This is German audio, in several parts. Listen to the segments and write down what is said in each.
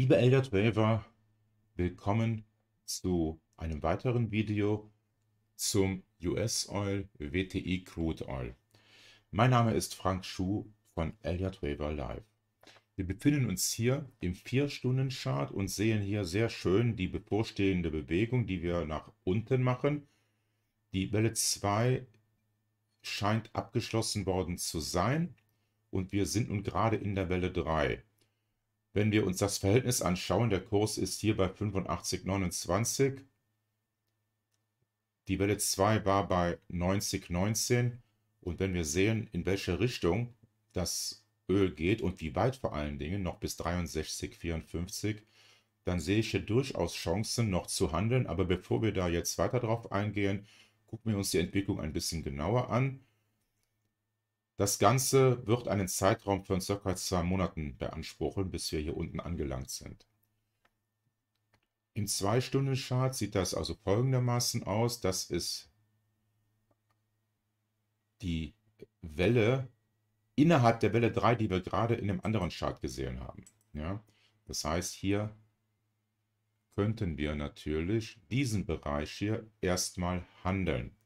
Liebe Elder Waver, willkommen zu einem weiteren Video zum US Oil WTI Crude Oil. Mein Name ist Frank Schuh von Elder Waver Live. Wir befinden uns hier im 4-Stunden-Chart und sehen hier sehr schön die bevorstehende Bewegung, die wir nach unten machen. Die Welle 2 scheint abgeschlossen worden zu sein und wir sind nun gerade in der Welle 3. Wenn wir uns das Verhältnis anschauen, der Kurs ist hier bei 85,29. Die Welle 2 war bei 90,19. Und wenn wir sehen, in welche Richtung das Öl geht und wie weit vor allen Dingen, noch bis 63,54, dann sehe ich hier durchaus Chancen noch zu handeln. Aber bevor wir da jetzt weiter drauf eingehen, gucken wir uns die Entwicklung ein bisschen genauer an. Das Ganze wird einen Zeitraum von circa zwei Monaten beanspruchen, bis wir hier unten angelangt sind. Im 2-Stunden-Chart sieht das also folgendermaßen aus. Das ist die Welle innerhalb der Welle 3, die wir gerade in dem anderen Chart gesehen haben. Ja? Das heißt, hier könnten wir natürlich diesen Bereich hier erstmal handeln.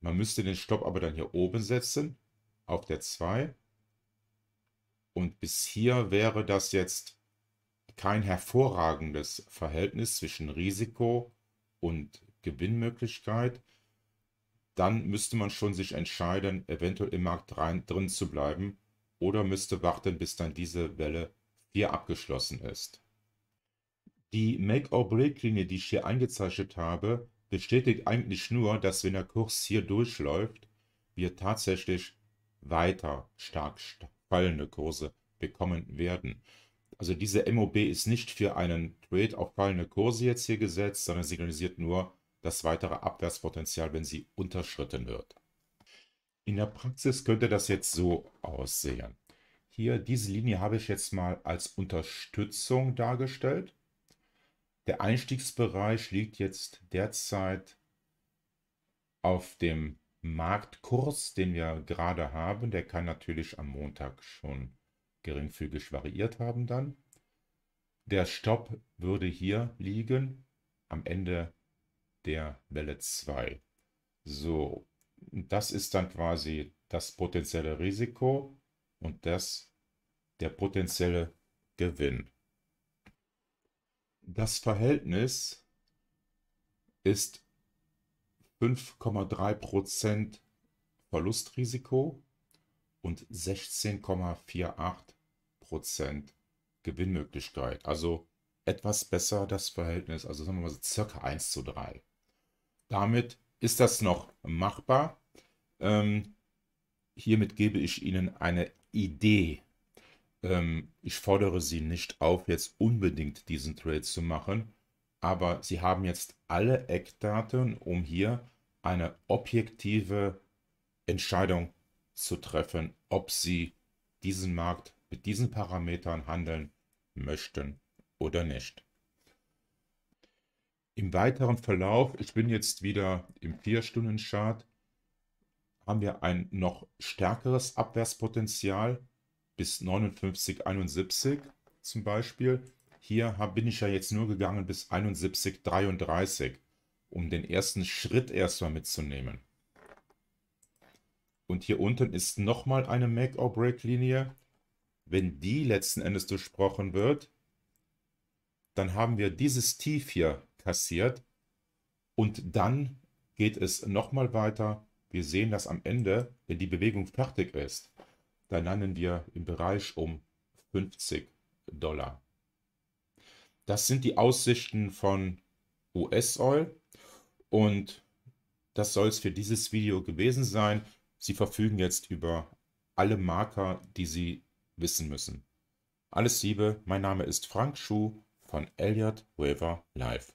Man müsste den Stopp aber dann hier oben setzen auf der 2. Und bis hier wäre das jetzt kein hervorragendes Verhältnis zwischen Risiko und Gewinnmöglichkeit. Dann müsste man schon sich entscheiden, eventuell im Markt rein, drin zu bleiben oder müsste warten, bis dann diese Welle 4 abgeschlossen ist. Die Make-or-Break-Linie, die ich hier eingezeichnet habe, bestätigt eigentlich nur, dass wenn der Kurs hier durchläuft, wir tatsächlich weiter stark fallende Kurse bekommen werden. Also diese MOB ist nicht für einen Trade auf fallende Kurse jetzt hier gesetzt, sondern signalisiert nur das weitere Abwärtspotenzial, wenn sie unterschritten wird. In der Praxis könnte das jetzt so aussehen. Hier, diese Linie habe ich jetzt mal als Unterstützung dargestellt. Der Einstiegsbereich liegt jetzt derzeit auf dem Marktkurs, den wir gerade haben, der kann natürlich am Montag schon geringfügig variiert haben dann. Der Stopp würde hier liegen am Ende der Welle 2. So, das ist dann quasi das potenzielle Risiko und das der potenzielle Gewinn. Das Verhältnis ist 5,3 Verlustrisiko und 16,48 Gewinnmöglichkeit. Also etwas besser das Verhältnis, also sagen wir mal so circa 1 zu 3. Damit ist das noch machbar. Ähm, hiermit gebe ich Ihnen eine Idee. Ähm, ich fordere Sie nicht auf, jetzt unbedingt diesen Trade zu machen aber Sie haben jetzt alle Eckdaten, um hier eine objektive Entscheidung zu treffen, ob Sie diesen Markt mit diesen Parametern handeln möchten oder nicht. Im weiteren Verlauf, ich bin jetzt wieder im 4-Stunden-Chart, haben wir ein noch stärkeres Abwärtspotenzial bis 59,71 zum Beispiel. Hier bin ich ja jetzt nur gegangen bis 71,33, um den ersten Schritt erstmal mitzunehmen. Und hier unten ist nochmal eine Make-or-Break-Linie. Wenn die letzten Endes durchbrochen wird, dann haben wir dieses Tief hier kassiert. Und dann geht es nochmal weiter. Wir sehen das am Ende, wenn die Bewegung fertig ist. Dann landen wir im Bereich um 50 Dollar. Das sind die Aussichten von US Oil und das soll es für dieses Video gewesen sein. Sie verfügen jetzt über alle Marker, die Sie wissen müssen. Alles Liebe, mein Name ist Frank Schuh von Elliott River Live.